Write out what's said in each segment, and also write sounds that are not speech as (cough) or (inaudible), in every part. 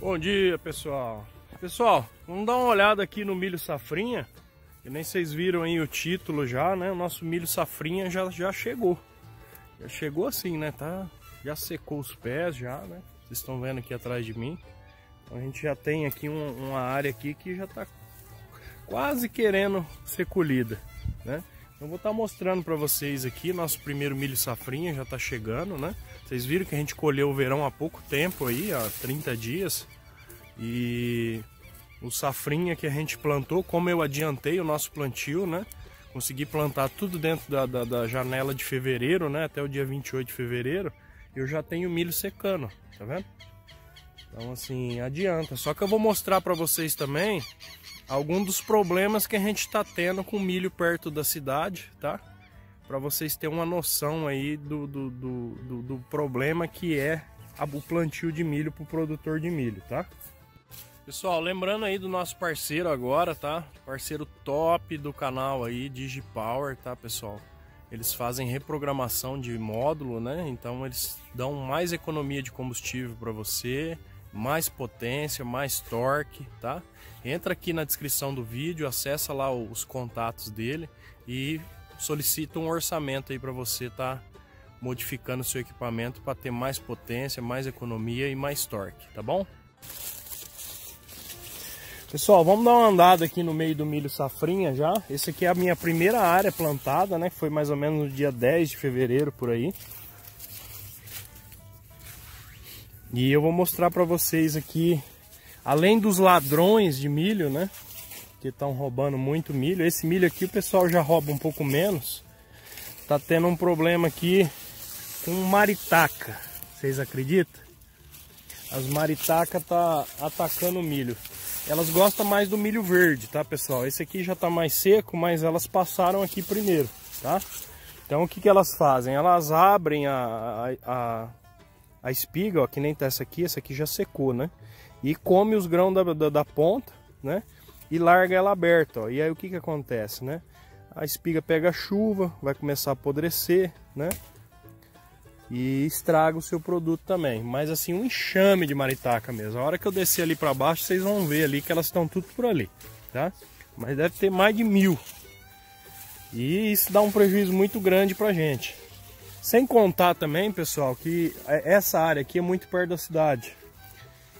Bom dia, pessoal. Pessoal, vamos dar uma olhada aqui no milho safrinha. Que nem vocês viram aí o título já, né? O nosso milho safrinha já, já chegou. Já chegou assim, né? Tá, já secou os pés já, né? Vocês estão vendo aqui atrás de mim. Então a gente já tem aqui um, uma área aqui que já tá quase querendo ser colhida, né? Eu vou estar tá mostrando para vocês aqui nosso primeiro milho safrinha, já está chegando, né? Vocês viram que a gente colheu o verão há pouco tempo aí, há 30 dias. E o safrinha que a gente plantou, como eu adiantei o nosso plantio, né? Consegui plantar tudo dentro da, da, da janela de fevereiro, né? Até o dia 28 de fevereiro. Eu já tenho milho secando, tá vendo? Então assim, adianta. Só que eu vou mostrar para vocês também algum dos problemas que a gente está tendo com milho perto da cidade, tá? Para vocês terem uma noção aí do, do, do, do, do problema que é o plantio de milho para o produtor de milho, tá? Pessoal, lembrando aí do nosso parceiro agora, tá? Parceiro top do canal aí, DigiPower, tá, pessoal? Eles fazem reprogramação de módulo, né? Então eles dão mais economia de combustível para você, mais potência, mais torque, tá? Entra aqui na descrição do vídeo, acessa lá os contatos dele e solicita um orçamento aí para você estar tá modificando o seu equipamento para ter mais potência, mais economia e mais torque, tá bom? Pessoal, vamos dar uma andada aqui no meio do milho safrinha já. Esse aqui é a minha primeira área plantada, né? Foi mais ou menos no dia 10 de fevereiro por aí. E eu vou mostrar para vocês aqui, além dos ladrões de milho, né? Que estão roubando muito milho. Esse milho aqui o pessoal já rouba um pouco menos. Tá tendo um problema aqui com maritaca. Vocês acreditam? As maritacas tá atacando o milho. Elas gostam mais do milho verde, tá pessoal? Esse aqui já tá mais seco, mas elas passaram aqui primeiro, tá? Então o que, que elas fazem? Elas abrem a, a a espiga, ó, que nem tá essa aqui, essa aqui já secou, né? E come os grãos da, da, da ponta, né? E larga ela aberta, ó. E aí o que que acontece, né? A espiga pega a chuva, vai começar a apodrecer, né? E estraga o seu produto também. Mas assim, um enxame de maritaca mesmo. A hora que eu descer ali para baixo, vocês vão ver ali que elas estão tudo por ali, tá? Mas deve ter mais de mil. E isso dá um prejuízo muito grande pra gente. Sem contar também, pessoal, que é, essa área aqui é muito perto da cidade.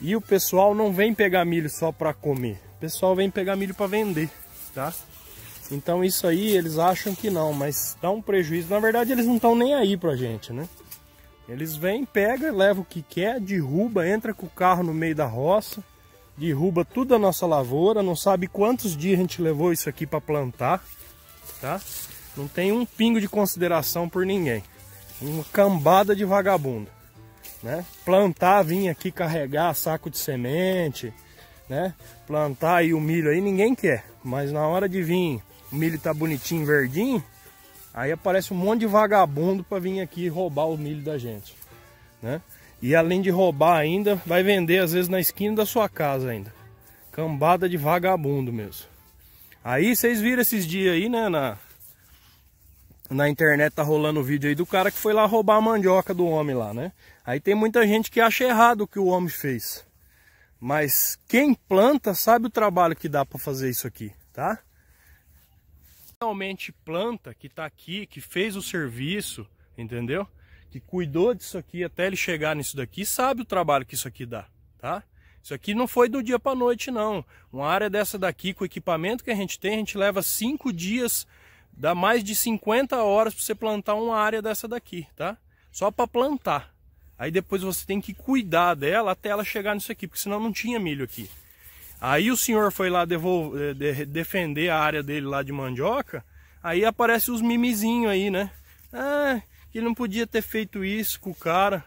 E o pessoal não vem pegar milho só para comer. O pessoal vem pegar milho para vender, tá? Então isso aí eles acham que não, mas dá um prejuízo. Na verdade eles não estão nem aí pra gente, né? Eles vêm, pega, leva o que quer, derruba, entra com o carro no meio da roça, derruba tudo a nossa lavoura, não sabe quantos dias a gente levou isso aqui para plantar, tá? Não tem um pingo de consideração por ninguém uma cambada de vagabundo, né? Plantar, vir aqui carregar saco de semente, né? Plantar aí o milho aí ninguém quer, mas na hora de vir, o milho tá bonitinho, verdinho, aí aparece um monte de vagabundo para vir aqui roubar o milho da gente, né? E além de roubar ainda, vai vender às vezes na esquina da sua casa ainda. Cambada de vagabundo mesmo. Aí vocês viram esses dias aí, né, na, na internet tá rolando o vídeo aí do cara que foi lá roubar a mandioca do homem lá, né? Aí tem muita gente que acha errado o que o homem fez. Mas quem planta sabe o trabalho que dá para fazer isso aqui, tá? Realmente planta que tá aqui, que fez o serviço, entendeu? Que cuidou disso aqui até ele chegar nisso daqui, sabe o trabalho que isso aqui dá, tá? Isso aqui não foi do dia para noite não. Uma área dessa daqui com o equipamento que a gente tem, a gente leva cinco dias Dá mais de 50 horas para você plantar uma área dessa daqui, tá? Só para plantar. Aí depois você tem que cuidar dela até ela chegar nisso aqui, porque senão não tinha milho aqui. Aí o senhor foi lá devolver, eh, de, defender a área dele lá de mandioca, aí aparece os mimizinhos aí, né? Ah, que não podia ter feito isso com o cara.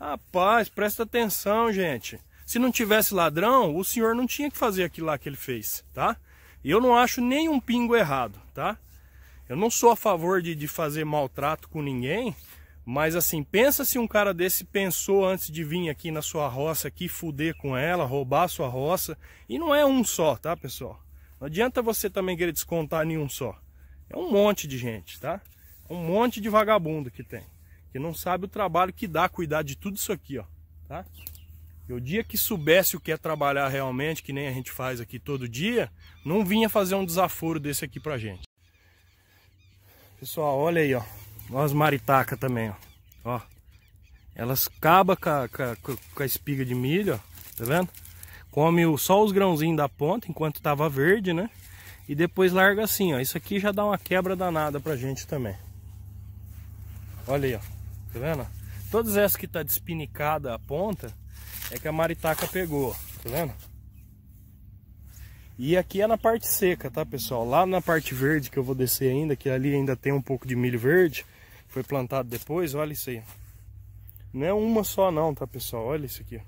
Rapaz, presta atenção, gente. Se não tivesse ladrão, o senhor não tinha que fazer aquilo lá que ele fez, tá? E eu não acho nenhum pingo errado, tá? Eu não sou a favor de, de fazer maltrato com ninguém, mas assim, pensa se um cara desse pensou antes de vir aqui na sua roça aqui, fuder com ela, roubar a sua roça. E não é um só, tá, pessoal? Não adianta você também querer descontar nenhum só. É um monte de gente, tá? É um monte de vagabundo que tem. Que não sabe o trabalho que dá cuidar de tudo isso aqui, ó. Tá? E o dia que soubesse o que é trabalhar realmente, que nem a gente faz aqui todo dia, não vinha fazer um desaforo desse aqui pra gente. Pessoal, olha aí, ó. Olha as maritacas também, ó. ó. Elas cabam com a, com a espiga de milho, ó. Tá vendo? Come só os grãozinhos da ponta, enquanto tava verde, né? E depois larga assim, ó. Isso aqui já dá uma quebra danada pra gente também. Olha aí, ó. Tá vendo? Todas essas que tá despinicada a ponta, é que a maritaca pegou, ó. Tá vendo? E aqui é na parte seca, tá pessoal? Lá na parte verde que eu vou descer ainda, que ali ainda tem um pouco de milho verde. Foi plantado depois, olha isso aí. Não é uma só não, tá pessoal? Olha isso aqui.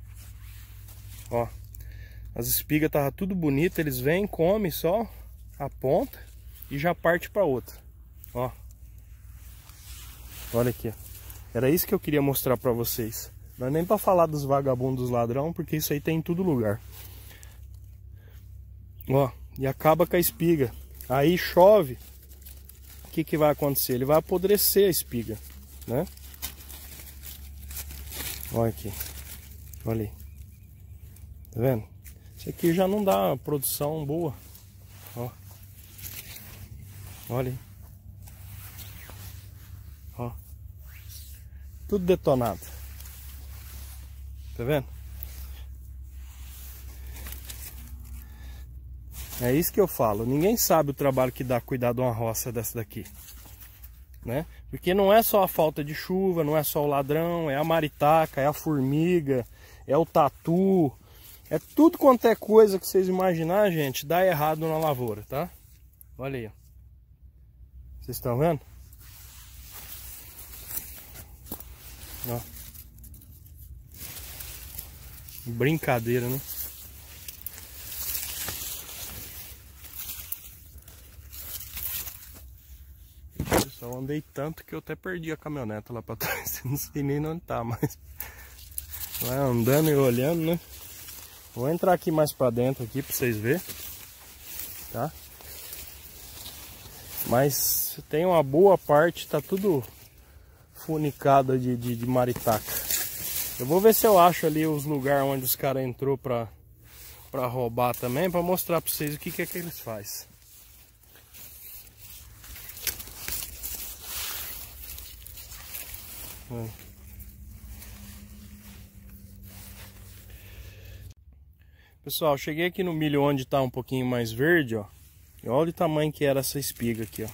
Ó. As espigas tava tudo bonitas, eles vêm, comem só a ponta e já parte para outra. Ó. Olha aqui. Era isso que eu queria mostrar para vocês. Não é nem para falar dos vagabundos ladrão, porque isso aí tem em todo lugar. Ó, e acaba com a espiga. Aí chove, o que, que vai acontecer? Ele vai apodrecer a espiga, né? Olha aqui, olha aí. Tá vendo? Isso aqui já não dá produção boa. Ó. Olha aí. Ó. Tudo detonado. Tá vendo? É isso que eu falo. Ninguém sabe o trabalho que dá cuidar de uma roça dessa daqui. Né? Porque não é só a falta de chuva, não é só o ladrão, é a maritaca, é a formiga, é o tatu, é tudo quanto é coisa que vocês imaginar, gente, dá errado na lavoura, tá? Olha aí, Vocês estão vendo? Ó. Brincadeira, né? Eu andei tanto que eu até perdi a caminhoneta lá pra trás. (laughs) Não sei nem onde tá, mas... Vai andando e olhando, né? Vou entrar aqui mais pra dentro aqui pra vocês verem. Tá? Mas tem uma boa parte, tá tudo funicado de, de, de maritaca. Eu vou ver se eu acho ali os lugares onde os caras entrou pra, pra roubar também, pra mostrar pra vocês o que, que é que eles fazem. Pessoal, cheguei aqui no milho onde está um pouquinho mais verde, ó. E olha o tamanho que era essa espiga aqui, ó.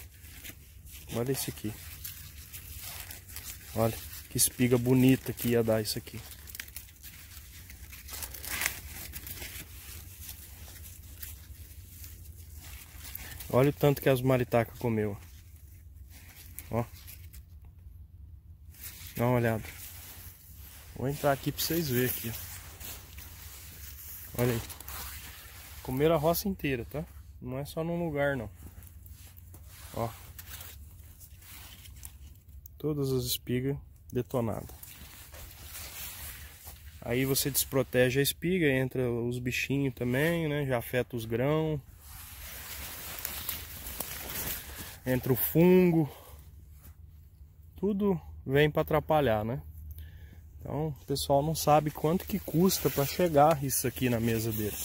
Olha isso aqui. Olha que espiga bonita que ia dar isso aqui. Olha o tanto que as maritacas comeu. Ó. Dá uma olhada. Vou entrar aqui pra vocês verem aqui. Olha aí. Comeram a roça inteira, tá? Não é só num lugar, não. Ó. Todas as espigas detonadas. Aí você desprotege a espiga, entra os bichinhos também, né? Já afeta os grãos. Entra o fungo. Tudo vem para atrapalhar, né? Então, o pessoal não sabe quanto que custa para chegar isso aqui na mesa dele.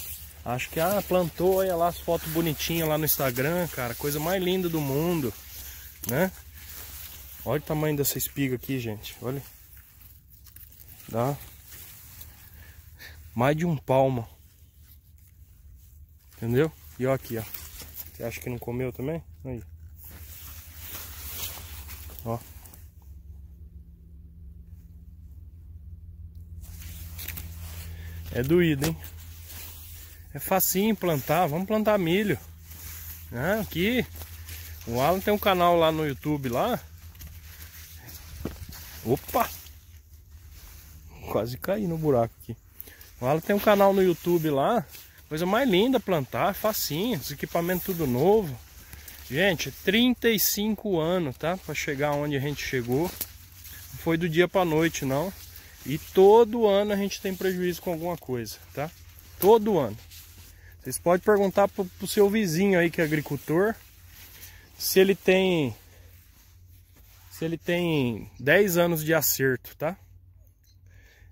Acho que ah, plantou, olha lá as fotos bonitinhas lá no Instagram, cara, coisa mais linda do mundo, né? Olha o tamanho dessa espiga aqui, gente, olha. Dá mais de um palmo. Entendeu? E ó aqui, ó. Você acha que não comeu também? Aí. Ó. É doído, hein? É facinho plantar, vamos plantar milho. Ah, aqui, o Alan tem um canal lá no YouTube lá. Opa! Quase caí no buraco aqui. O Alan tem um canal no YouTube lá. Coisa mais linda plantar, é facinho, os equipamentos tudo novo. Gente, 35 anos, tá? Para chegar onde a gente chegou. Não foi do dia para noite, não. E todo ano a gente tem prejuízo com alguma coisa, tá? Todo ano. Vocês podem perguntar pro, pro seu vizinho aí que é agricultor se ele tem se ele tem 10 anos de acerto, tá?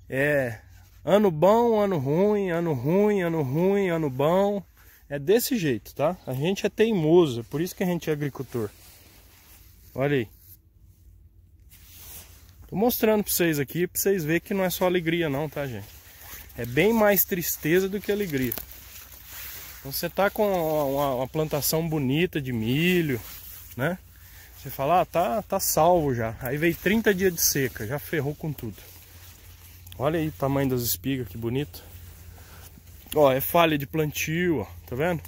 É ano bom, ano ruim, ano ruim, ano ruim, ano bom. É desse jeito, tá? A gente é teimoso, é por isso que a gente é agricultor. Olha aí. Tô mostrando pra vocês aqui, pra vocês verem que não é só alegria não, tá gente? É bem mais tristeza do que alegria. Então você tá com uma, uma plantação bonita de milho, né? Você fala, ah, tá, tá salvo já. Aí veio 30 dias de seca, já ferrou com tudo. Olha aí o tamanho das espigas, que bonito. Ó, é falha de plantio, ó, tá vendo?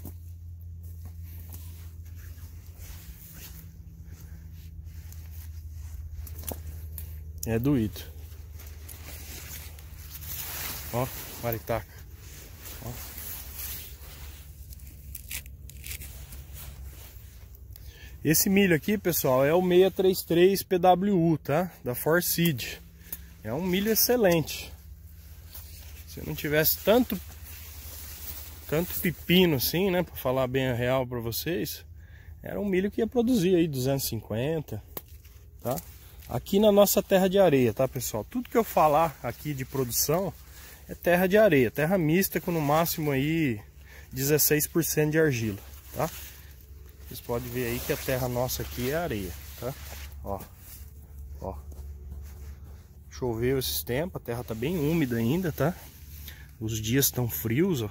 É doído. Ó, maritaca. Ó. Esse milho aqui, pessoal, é o 633 PWU, tá? Da Seed. É um milho excelente. Se não tivesse tanto tanto pepino assim, né, para falar bem a real para vocês, era um milho que ia produzir aí 250, tá? aqui na nossa terra de areia, tá pessoal? Tudo que eu falar aqui de produção é terra de areia, terra mista com no máximo aí 16% de argila, tá? Vocês podem ver aí que a terra nossa aqui é areia, tá? Ó, ó. Choveu esses tempos, a terra tá bem úmida ainda, tá? Os dias estão frios, ó.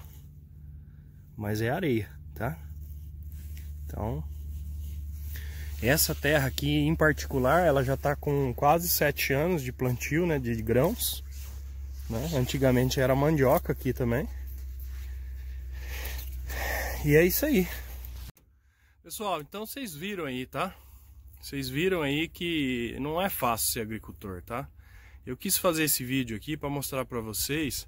Mas é areia, tá? Então, essa terra aqui em particular, ela já está com quase sete anos de plantio né, de grãos. Né? Antigamente era mandioca aqui também. E é isso aí. Pessoal, então vocês viram aí, tá? Vocês viram aí que não é fácil ser agricultor, tá? Eu quis fazer esse vídeo aqui para mostrar para vocês,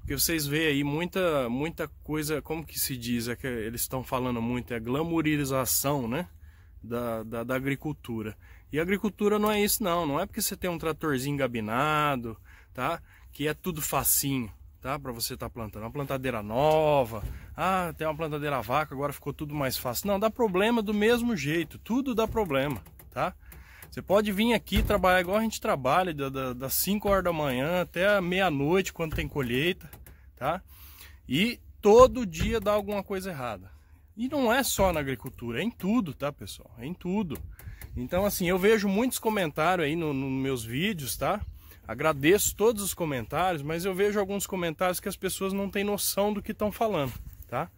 porque vocês veem aí muita muita coisa, como que se diz, é que eles estão falando muito, é glamourização né? da, da, da, agricultura. E agricultura não é isso não, não é porque você tem um tratorzinho gabinado, tá? Que é tudo facinho, tá? Para você estar tá plantando. Uma plantadeira nova, ah, tem uma plantadeira vaca, agora ficou tudo mais fácil. Não, dá problema do mesmo jeito, tudo dá problema, tá? Você pode vir aqui trabalhar igual a gente trabalha, da, das 5 horas da manhã até meia-noite, quando tem colheita, tá? E todo dia dá alguma coisa errada. E não é só na agricultura, é em tudo, tá, pessoal? É em tudo. Então, assim, eu vejo muitos comentários aí nos no meus vídeos, tá? Agradeço todos os comentários, mas eu vejo alguns comentários que as pessoas não têm noção do que estão falando, tá?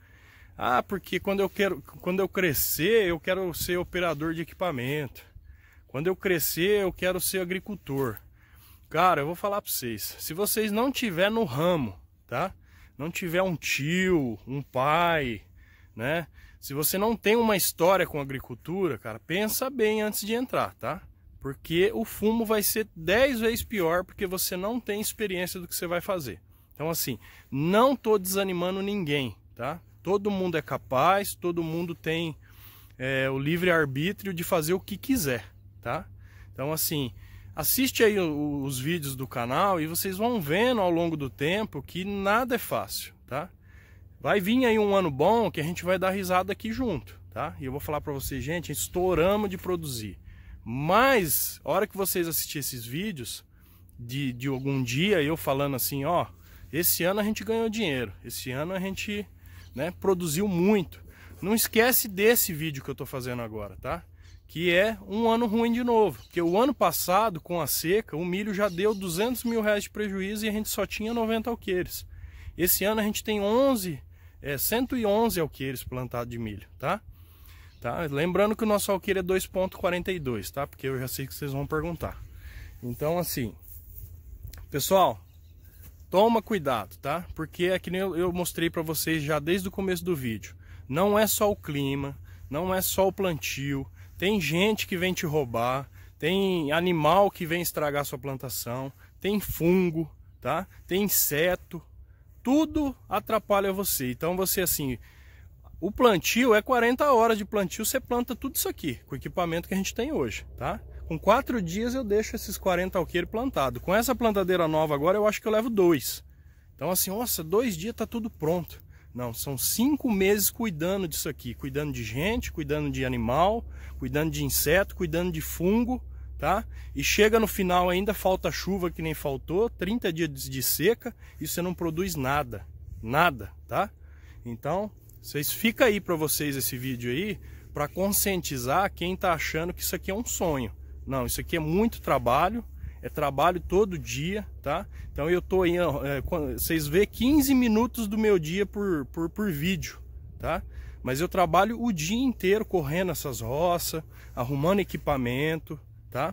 Ah, porque quando eu quero, quando eu crescer, eu quero ser operador de equipamento. Quando eu crescer, eu quero ser agricultor. Cara, eu vou falar para vocês, se vocês não tiver no ramo, tá? Não tiver um tio, um pai, né? Se você não tem uma história com agricultura, cara, pensa bem antes de entrar, tá? Porque o fumo vai ser 10 vezes pior porque você não tem experiência do que você vai fazer. Então assim, não tô desanimando ninguém, tá? Todo mundo é capaz, todo mundo tem é, o livre arbítrio de fazer o que quiser, tá? Então assim, assiste aí os vídeos do canal e vocês vão vendo ao longo do tempo que nada é fácil, tá? Vai vir aí um ano bom que a gente vai dar risada aqui junto, tá? E eu vou falar para vocês, gente, estouramos de produzir. Mas, a hora que vocês assistirem esses vídeos, de, de algum dia eu falando assim, ó, esse ano a gente ganhou dinheiro, esse ano a gente né, produziu muito. Não esquece desse vídeo que eu tô fazendo agora, tá? Que é um ano ruim de novo. Porque o ano passado, com a seca, o milho já deu 200 mil reais de prejuízo e a gente só tinha 90 alqueires. Esse ano a gente tem 11 é, 111 alqueires plantados de milho, tá? tá? Lembrando que o nosso alqueire é 2.42, tá? Porque eu já sei que vocês vão perguntar. Então, assim, pessoal, toma cuidado, tá? Porque é que nem eu, eu mostrei para vocês já desde o começo do vídeo. Não é só o clima, não é só o plantio, tem gente que vem te roubar, tem animal que vem estragar sua plantação, tem fungo, tá? Tem inseto, tudo atrapalha você. Então você assim, o plantio é 40 horas de plantio, você planta tudo isso aqui, com o equipamento que a gente tem hoje, tá? Com quatro dias eu deixo esses 40 alqueiros plantados. Com essa plantadeira nova agora, eu acho que eu levo dois. Então assim, nossa, dois dias tá tudo pronto. Não, são cinco meses cuidando disso aqui, cuidando de gente, cuidando de animal, cuidando de inseto, cuidando de fungo tá? E chega no final ainda falta chuva que nem faltou, 30 dias de seca e você não produz nada, nada, tá? Então, vocês fica aí para vocês esse vídeo aí para conscientizar quem tá achando que isso aqui é um sonho. Não, isso aqui é muito trabalho, é trabalho todo dia, tá? Então eu tô aí, é, vocês vê 15 minutos do meu dia por, por, por vídeo, tá? Mas eu trabalho o dia inteiro correndo essas roças, arrumando equipamento, tá?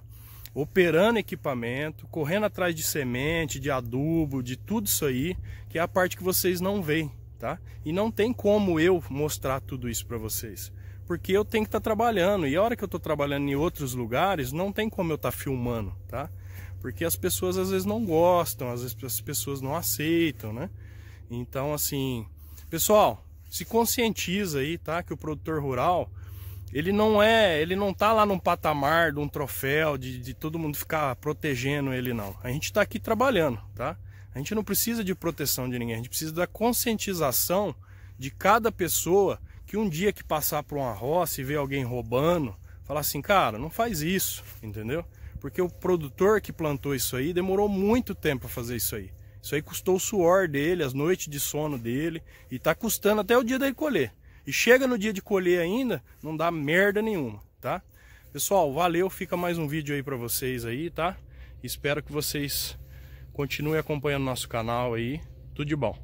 Operando equipamento, correndo atrás de semente, de adubo, de tudo isso aí, que é a parte que vocês não veem, tá? E não tem como eu mostrar tudo isso para vocês, porque eu tenho que estar tá trabalhando e a hora que eu estou trabalhando em outros lugares, não tem como eu estar tá filmando, tá? Porque as pessoas às vezes não gostam, às vezes as pessoas não aceitam, né? Então, assim, pessoal, se conscientiza aí, tá? Que o produtor rural ele não é, ele não tá lá num patamar de um troféu, de, de todo mundo ficar protegendo ele, não. A gente está aqui trabalhando, tá? A gente não precisa de proteção de ninguém, a gente precisa da conscientização de cada pessoa que um dia que passar por uma roça e ver alguém roubando, falar assim, cara, não faz isso, entendeu? Porque o produtor que plantou isso aí demorou muito tempo para fazer isso aí. Isso aí custou o suor dele, as noites de sono dele, e está custando até o dia dele colher. E chega no dia de colher ainda, não dá merda nenhuma, tá? Pessoal, valeu, fica mais um vídeo aí para vocês aí, tá? Espero que vocês continuem acompanhando nosso canal aí. Tudo de bom.